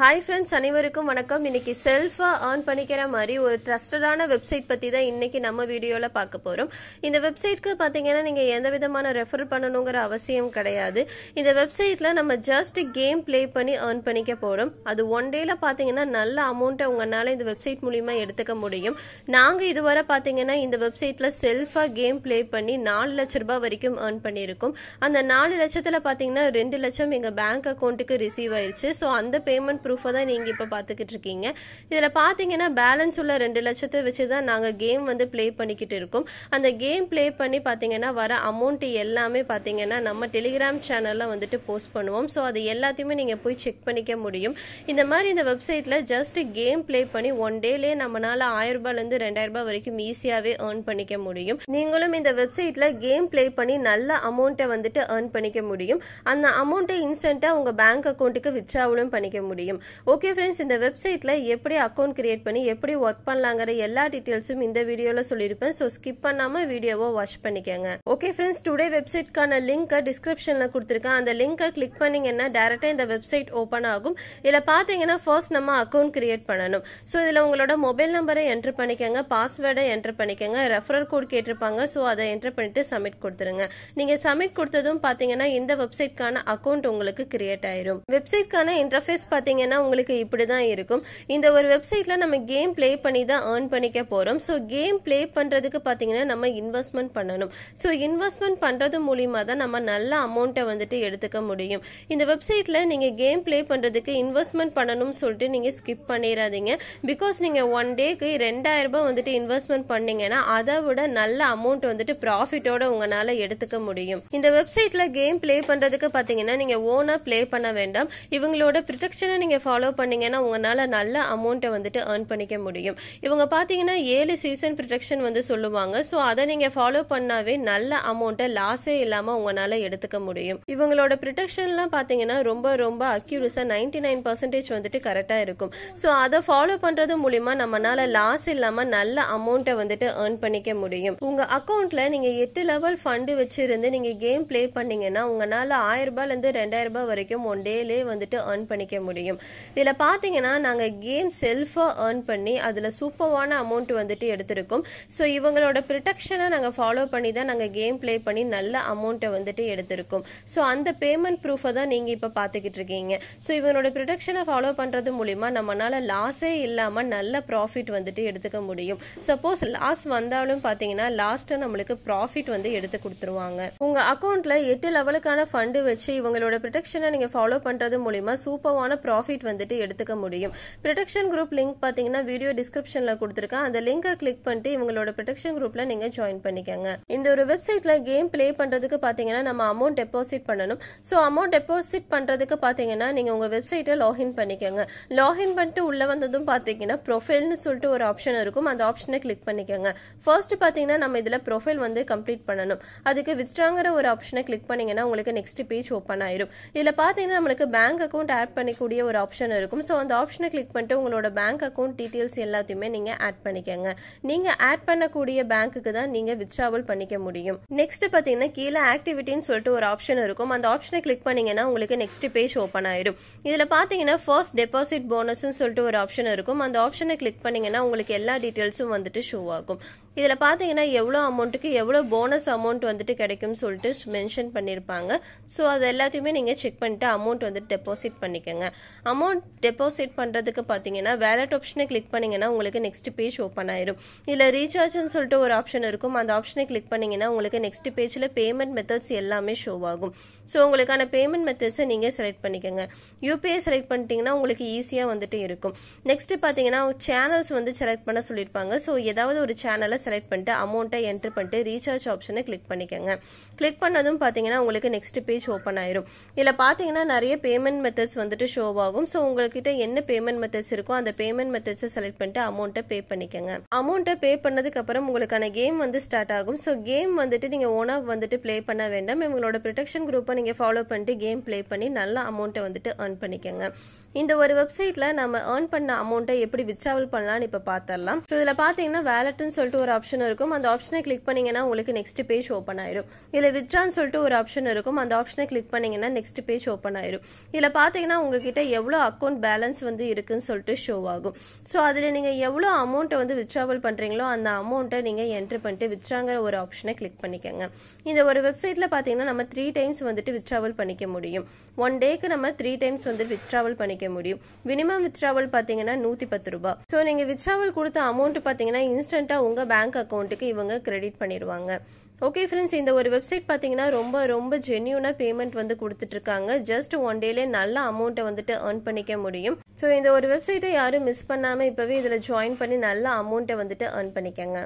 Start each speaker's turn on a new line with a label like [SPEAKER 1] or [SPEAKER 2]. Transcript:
[SPEAKER 1] hi friends அனைவருக்கும் வணக்கம் இன்னைக்கு செல்ஃபாக ஏர்ன் பண்ணிக்கிற மாதிரி ஒரு ட்ரஸ்டடான வெப்சைட் பற்றி தான் இன்னைக்கு நம்ம வீடியோவில் பார்க்க போகிறோம் இந்த வெப்சைட்க்கு பார்த்தீங்கன்னா நீங்கள் எந்த விதமான ரெஃபர் பண்ணணுங்கிற அவசியம் கிடையாது இந்த வெப்சைட்டில் நம்ம ஜஸ்ட் கேம் ப்ளே பண்ணி ஏர்ன் பண்ணிக்க போகிறோம் அது ஒன் டேயில் பார்த்தீங்கன்னா நல்ல அமௌண்ட்டை உங்களால் இந்த வெப்சைட் மூலியமாக எடுத்துக்க முடியும் நாங்கள் இதுவரை பார்த்தீங்கன்னா இந்த வெப்சைட்டில் செல்ஃபாக கேம் ப்ளே பண்ணி நாலு லட்ச ரூபாய் வரைக்கும் ஏர்ன் பண்ணியிருக்கோம் அந்த நாலு லட்சத்தில் பார்த்தீங்கன்னா ரெண்டு லட்சம் எங்கள் பேங்க் அக்கௌண்ட்டுக்கு ரிசீவ் ஆயிடுச்சு ஸோ அந்த பேமெண்ட் ப்ரூஃபை தான் நீங்கள் இப்போ பார்த்துக்கிட்டு இருக்கீங்க இதில் பார்த்தீங்கன்னா பேலன்ஸ் உள்ள ரெண்டு லட்சத்தை வச்சு தான் நாங்கள் கேம் வந்து ப்ளே பண்ணிக்கிட்டு இருக்கோம் அந்த கேம் ப்ளே பண்ணி பார்த்தீங்கன்னா வர அமௌண்ட் எல்லாமே பார்த்தீங்கன்னா நம்ம டெலிகிராம் சேனலில் வந்துட்டு போஸ்ட் பண்ணுவோம் ஸோ அது எல்லாத்தையுமே நீங்கள் போய் செக் பண்ணிக்க முடியும் இந்த மாதிரி இந்த வெப்சைட்டில் ஜஸ்ட் கேம் ப்ளே பண்ணி ஒன் டேலே நம்மளால் ரெண்டாயிரம் ரூபாய் வரைக்கும் ஈஸியாகவே ஏர்ன் பண்ணிக்க முடியும் நீங்களும் இந்த வெப்சைட்டில் கேம் ப்ளே பண்ணி நல்ல அமௌண்ட்டை வந்துட்டு ஏர்ன் பண்ணிக்க முடியும் அந்த அமௌண்ட்டை இன்ஸ்டண்ட்டாக உங்கள் பேங்க் அக்கௌண்ட்டுக்கு வித்ராவலும் பண்ணிக்க முடியும் முடியும் ஓகே ஃப்ரெண்ட்ஸ் இந்த வெப்சைட்டில் எப்படி அக்கௌண்ட் கிரியேட் பண்ணி எப்படி ஒர்க் பண்ணலாங்கிற எல்லா டீட்டெயில்ஸும் இந்த வீடியோவில் சொல்லியிருப்பேன் ஸோ ஸ்கிப் பண்ணாமல் வீடியோவை வாட்ச் பண்ணிக்கோங்க ஓகே ஃப்ரெண்ட்ஸ் டுடே வெப்சைட்க்கான லிங்க்கை டிஸ்கிரிப்ஷனில் கொடுத்துருக்கேன் அந்த லிங்க்கை கிளிக் பண்ணிங்கன்னா டேரெக்டாக இந்த வெப்சைட் ஓப்பன் ஆகும் இதில் பார்த்தீங்கன்னா ஃபர்ஸ்ட் நம்ம அக்கௌண்ட் கிரியேட் பண்ணணும் ஸோ இதில் உங்களோட மொபைல் நம்பரை என்ட்ரு பண்ணிக்கோங்க பாஸ்வேர்டை என்ட்ரு பண்ணிக்கோங்க ரெஃபரல் கோட் கேட்டிருப்பாங்க ஸோ அதை என்ட்ரு பண்ணிட்டு சப்மிட் கொடுத்துருங்க நீங்கள் சப்மிட் கொடுத்ததும் பார்த்தீங்கன்னா இந்த வெப்சைட்கான அக்கௌண்ட் உங்களுக்கு கிரியேட் ஆயிரும் வெப்சைட்கான இன்டர்ஃபேஸ் பார்த்தீங்கன்னா பார்த்தீங்கன்னா உங்களுக்கு இப்படி தான் இருக்கும் இந்த ஒரு வெப்சைட்ல நம்ம கேம் பிளே பண்ணி தான் ஏர்ன் பண்ணிக்க போறோம் ஸோ கேம் ப்ளே பண்றதுக்கு பார்த்தீங்கன்னா நம்ம இன்வெஸ்ட்மெண்ட் பண்ணணும் ஸோ இன்வெஸ்ட்மெண்ட் பண்றது மூலியமா தான் நம்ம நல்ல அமௌண்ட்டை வந்துட்டு எடுத்துக்க முடியும் இந்த வெப்சைட்ல நீங்க கேம் பிளே பண்றதுக்கு இன்வெஸ்ட்மெண்ட் பண்ணணும்னு சொல்லிட்டு நீங்க ஸ்கிப் பண்ணிடாதீங்க பிகாஸ் நீங்க ஒன் டேக்கு ரெண்டாயிரம் ரூபாய் வந்துட்டு இன்வெஸ்ட்மெண்ட் பண்ணீங்கன்னா அதை விட நல்ல அமௌண்ட் வந்துட்டு ப்ராஃபிட்டோட உங்களால எடுத்துக்க முடியும் இந்த வெப்சைட்ல கேம் ப்ளே பண்றதுக்கு பார்த்தீங்கன்னா நீங்க ஓனா ப்ளே பண்ண வேண்டாம் இவங்களோட ப்ரொடெக்ஷனை நீங்கள் ஃபாலோ பண்ணிங்கன்னா உங்களால் நல்ல அமௌண்ட்டை வந்துட்டு ஏர்ன் பண்ணிக்க முடியும் இவங்க பார்த்தீங்கன்னா ஏழு சீசன் ப்ரொடெக்ஷன் வந்து சொல்லுவாங்க ஸோ அதை நீங்கள் ஃபாலோ பண்ணாவே நல்ல அமௌண்ட்டை லாஸே இல்லாமல் உங்களால் எடுத்துக்க முடியும் இவங்களோட ப்ரொடெக்ஷன்லாம் பார்த்தீங்கன்னா ரொம்ப ரொம்ப அக்யூரஸாக நைன்டி நைன் பர்சன்டேஜ் வந்துட்டு கரெக்டாக இருக்கும் ஸோ அதை ஃபாலோ பண்ணுறது மூலிமா நம்மளால் லாஸ் இல்லாமல் நல்ல அமௌண்ட்டை வந்துட்டு ஏர்ன் பண்ணிக்க முடியும் உங்கள் அக்கௌண்ட்டில் நீங்கள் எட்டு லெவல் ஃபண்டு வச்சுருந்து நீங்கள் கேம் ப்ளே பண்ணீங்கன்னா உங்களால் ஆயிரம் ரூபாயிலேருந்து ரெண்டாயிரம் ரூபாய் வரைக்கும் ஒன் டேலே வந்துட்டு ஏர்ன் பண்ணிக்க முடியும் இதில் பார்த்தீங்கன்னா நாங்கள் கேம் செல்ஃபாக ஏர்ன் பண்ணி அதில் சூப்பர்வான அமௌண்ட் வந்துட்டு எடுத்திருக்கோம் ஸோ இவங்களோட ப்ரிடக்ஷனை நாங்கள் ஃபாலோ பண்ணி தான் நாங்கள் கேம் ப்ளே பண்ணி நல்ல அமௌண்ட்டை வந்துட்டு எடுத்திருக்கோம் ஸோ அந்த பேமெண்ட் ப்ரூஃபை தான் நீங்கள் இப்போ பார்த்துக்கிட்டு இருக்கீங்க ஸோ இவங்களோட ப்ரிடக்ஷனை ஃபாலோ பண்ணுறது மூலிமா நம்மளால் லாஸே இல்லாமல் நல்ல ப்ராஃபிட் வந்துட்டு எடுத்துக்க முடியும் சப்போஸ் லாஸ் வந்தாலும் பார்த்தீங்கன்னா லாஸ்ட்டை நம்மளுக்கு ப்ராஃபிட் வந்து எடுத்து கொடுத்துருவாங்க உங்கள் அக்கௌண்ட்டில் எட்டு லெவலுக்கான ஃபண்டு வச்சு இவங்களோட ப்ரொடெக்ஷனை நீங்கள் ஃபாலோ பண்ணுறது மூலிமா சூப்பரான ப்ராஃபிட் ப்ராஃபிட் வந்துட்டு எடுத்துக்க முடியும் ப்ரொடெக்ஷன் குரூப் லிங்க் பார்த்தீங்கன்னா வீடியோ டிஸ்கிரிப்ஷனில் கொடுத்துருக்கேன் அந்த லிங்கை கிளிக் பண்ணிட்டு இவங்களோட ப்ரொடெக்ஷன் குரூப்பில் நீங்கள் ஜாயின் பண்ணிக்கோங்க இந்த ஒரு வெப்சைட்டில் கேம் ப்ளே பண்ணுறதுக்கு பார்த்தீங்கன்னா நம்ம அமௌண்ட் டெபாசிட் பண்ணணும் ஸோ அமௌண்ட் டெபாசிட் பண்ணுறதுக்கு பார்த்தீங்கன்னா நீங்கள் உங்கள் வெப்சைட்டை லாகின் பண்ணிக்கோங்க லாகின் பண்ணிட்டு உள்ளே வந்ததும் பார்த்தீங்கன்னா ப்ரொஃபைல்னு சொல்லிட்டு ஒரு ஆப்ஷன் இருக்கும் அந்த ஆப்ஷனை கிளிக் பண்ணிக்கோங்க ஃபர்ஸ்ட் பார்த்தீங்கன்னா நம்ம இதில் ப்ரொஃபைல் வந்து கம்ப்ளீட் பண்ணணும் அதுக்கு வித்ட்ராங்கிற ஒரு ஆப்ஷனை கிளிக் பண்ணிங்கன்னா உங்களுக்கு நெக்ஸ்ட் பேஜ் ஓப்பன் ஆயிரும் இதில் பார்த்தீங்கன்னா நம்மளுக்கு பேங்க் அக்கௌண்ட் ஆட் பண்ணிக்கூடிய ஒரு ஆப்ஷன் இருக்கும் ஸோ அந்த ஆப்ஷனை கிளிக் பண்ணிட்டு உங்களோட பேங்க் அக்கௌண்ட் டீட்டெயில்ஸ் எல்லாத்தையுமே நீங்கள் ஆட் பண்ணிக்கோங்க நீங்கள் ஆட் பண்ணக்கூடிய பேங்க்குக்கு தான் நீங்கள் வித்ட்ராவல் பண்ணிக்க முடியும் நெக்ஸ்ட் பார்த்தீங்கன்னா கீழே ஆக்டிவிட்டின்னு சொல்லிட்டு ஒரு ஆப்ஷன் இருக்கும் அந்த ஆப்ஷனை கிளிக் பண்ணீங்கன்னா உங்களுக்கு நெக்ஸ்ட் பேஜ் ஓப்பன் ஆயிடும் இதில் பார்த்தீங்கன்னா ஃபர்ஸ்ட் டெபாசிட் போனஸ்ன்னு சொல்லிட்டு ஒரு ஆப்ஷன் இருக்கும் அந்த ஆப்ஷனை கிளிக் பண்ணீங்கன்னா உங்களுக்கு எல்லா டீட்டெயில்ஸும் வந்துட்டு ஷோ ஆகும் இதில் பார்த்தீங்கன்னா எவ்வளோ அமௌண்ட்டுக்கு எவ்வளோ போனஸ் அமௌண்ட் வந்துட்டு கிடைக்கும்னு சொல்லிட்டு மென்ஷன் பண்ணியிருப்பாங்க ஸோ அது எல்லாத்தையுமே நீங்கள் செக் பண்ணிட்டு அமௌண்ட் வந்துட்டு டெபாசிட் பண்ணிக்கோங்க அமௌண்ட் டெபாசிட் பண்ணுறதுக்கு பார்த்தீங்கன்னா வேலட் ஆப்ஷனை கிளிக் பண்ணிங்கன்னா உங்களுக்கு நெக்ஸ்ட் பேஜ் ஓப்பன் ஆயிரும் இதில் ரீசார்ஜ்னு சொல்லிட்டு ஒரு ஆப்ஷன் இருக்கும் அந்த ஆப்ஷனை கிளிக் பண்ணிங்கன்னா உங்களுக்கு நெக்ஸ்ட் பேஜில் பேமெண்ட் மெத்தட்ஸ் எல்லாமே ஷோ ஆகும் ஸோ உங்களுக்கான பேமெண்ட் மெத்தட்ஸை நீங்கள் செலக்ட் பண்ணிக்கோங்க யூபிஐ செலக்ட் பண்ணிட்டீங்கன்னா உங்களுக்கு ஈஸியாக வந்துட்டு இருக்கும் நெக்ஸ்ட்டு பார்த்தீங்கன்னா சேனல்ஸ் வந்து செலக்ட் பண்ண சொல்லியிருப்பாங்க ஸோ ஏதாவது ஒரு சேனலை செலக்ட் பண்ணிட்டு அமௌண்ட்டை என்ட்ரு பண்ணிட்டு ரீசார்ஜ் ஆப்ஷனை கிளிக் பண்ணிக்கோங்க கிளிக் பண்ணதும் பார்த்தீங்கன்னா உங்களுக்கு நெக்ஸ்ட் பேஜ் ஓப்பன் ஆயிரும் இதில் பார்த்தீங்கன்னா நிறைய பேமெண்ட் மெத்தட்ஸ் வந்துட்டு ஷோ ஆகும் ஸோ உங்கள்கிட்ட என்ன பேமெண்ட் மெத்தட்ஸ் இருக்கோ அந்த பேமெண்ட் மெத்தட்ஸை செலக்ட் பண்ணிட்டு அமௌண்ட்டை பே பண்ணிக்கோங்க அமௌண்ட்டை பே பண்ணதுக்கு அப்புறம் உங்களுக்கான கேம் வந்து ஸ்டார்ட் ஆகும் ஸோ கேம் வந்துட்டு நீங்கள் ஓனாக வந்துட்டு ப்ளே பண்ண வேண்டாம் உங்களோட ப்ரொடெக்ஷன் குரூப்பை நீங்கள் ஃபாலோ பண்ணிட்டு கேம் ப்ளே பண்ணி நல்ல அமௌண்ட்டை வந்துட்டு ஏர்ன் பண்ணிக்கோங்க இந்த ஒரு வெப்சைட்டில் நம்ம ஏர்ன் பண்ண அமௌண்ட்டை எப்படி வித்ராவல் பண்ணலாம்னு இப்போ பார்த்துடலாம் ஸோ இதில் பார்த்தீங்கன்னா வேலட்னு சொல்லிட்டு ஒரு ஒரு ஆப்ஷன் இருக்கும் அந்த ஆப்ஷனை கிளிக் பண்ணிங்கன்னா உங்களுக்கு நெக்ஸ்ட் பேஜ் ஓப்பன் ஆயிரும் இதில் வித்ரான்னு சொல்லிட்டு ஒரு ஆப்ஷன் இருக்கும் அந்த ஆப்ஷனை கிளிக் பண்ணிங்கன்னா நெக்ஸ்ட் பேஜ் ஓப்பன் ஆயிரும் இதில் பார்த்தீங்கன்னா உங்ககிட்ட எவ்வளோ அக்கௌண்ட் பேலன்ஸ் வந்து இருக்குன்னு சொல்லிட்டு ஷோ ஆகும் ஸோ அதில் நீங்கள் எவ்வளோ அமௌண்ட்டை வந்து வித்ட்ராவல் பண்ணுறீங்களோ அந்த அமௌண்ட்டை நீங்கள் என்ட்ரு பண்ணிட்டு வித்ராங்கிற ஒரு ஆப்ஷனை கிளிக் பண்ணிக்கோங்க இந்த ஒரு வெப்சைட்டில் பார்த்தீங்கன்னா நம்ம த்ரீ டைம்ஸ் வந்துட்டு வித்ட்ராவல் பண்ணிக்க முடியும் ஒன் டேக்கு நம்ம த்ரீ டைம்ஸ் வந்து வித்ட்ராவல் பண்ணிக்க முடியும் மினிமம் வித்ட்ராவல் பார்த்தீங்கன்னா நூற்றி பத்து ரூபாய் ஸோ நீங்கள் வித்ராவல் கொடுத்த அமௌண்ட் பார்த்தீங்கன்னா இன்ஸ்டண்ட்டாக உங்கள் பேங்க் பேங்க் அக்கௌண்ட்டுக்கு இவங்க கிரெடிட் பண்ணிடுவாங்க ஓகே ஃப்ரெண்ட்ஸ் இந்த ஒரு வெப்சைட் பார்த்தீங்கன்னா ரொம்ப ரொம்ப ஜென்யூனாக பேமெண்ட் வந்து கொடுத்துட்ருக்காங்க ஜஸ்ட் ஒன் டேலே நல்ல அமௌண்ட்டை வந்துட்டு ஏர்ன் பண்ணிக்க முடியும் ஸோ இந்த ஒரு வெப்சைட்டை யாரும் மிஸ் பண்ணாமல் இப்போவே இதில் ஜாயின் பண்ணி நல்ல அமௌண்ட்டை வந்துட்டு ஏர்ன் பண்ணிக்கங்க